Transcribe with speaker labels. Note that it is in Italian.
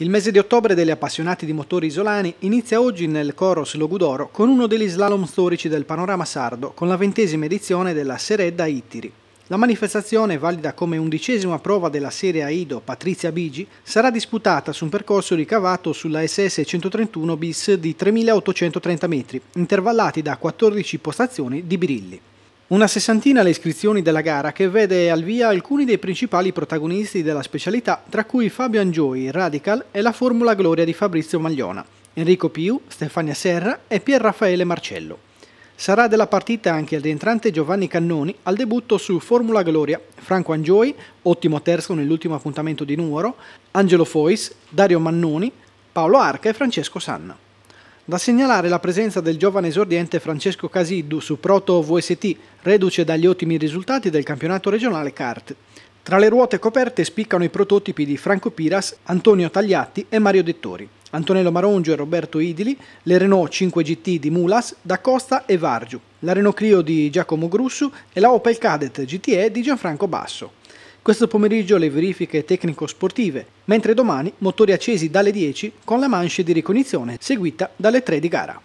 Speaker 1: Il mese di ottobre degli appassionati di motori isolani inizia oggi nel Coros Logudoro con uno degli slalom storici del panorama sardo con la ventesima edizione della Seredda Ittiri. La manifestazione, valida come undicesima prova della serie Aido Patrizia Bigi, sarà disputata su un percorso ricavato sulla SS 131 bis di 3.830 metri, intervallati da 14 postazioni di birilli. Una sessantina le iscrizioni della gara che vede al via alcuni dei principali protagonisti della specialità, tra cui Fabio Angioi, Radical e la Formula Gloria di Fabrizio Magliona, Enrico Piu, Stefania Serra e Pier Raffaele Marcello. Sarà della partita anche il rientrante Giovanni Cannoni al debutto su Formula Gloria, Franco Angioi, ottimo terzo nell'ultimo appuntamento di Nuoro, Angelo Fois, Dario Mannoni, Paolo Arca e Francesco Sanna. Da segnalare la presenza del giovane esordiente Francesco Casiddu su Proto VST, reduce dagli ottimi risultati del campionato regionale kart. Tra le ruote coperte spiccano i prototipi di Franco Piras, Antonio Tagliatti e Mario Dettori, Antonello Marongio e Roberto Idili, le Renault 5GT di Mulas, Da Costa e Vargiu, la Renault Clio di Giacomo Grussu e la Opel Cadet GTE di Gianfranco Basso. Questo pomeriggio le verifiche tecnico-sportive, mentre domani motori accesi dalle 10 con la manche di ricognizione seguita dalle 3 di gara.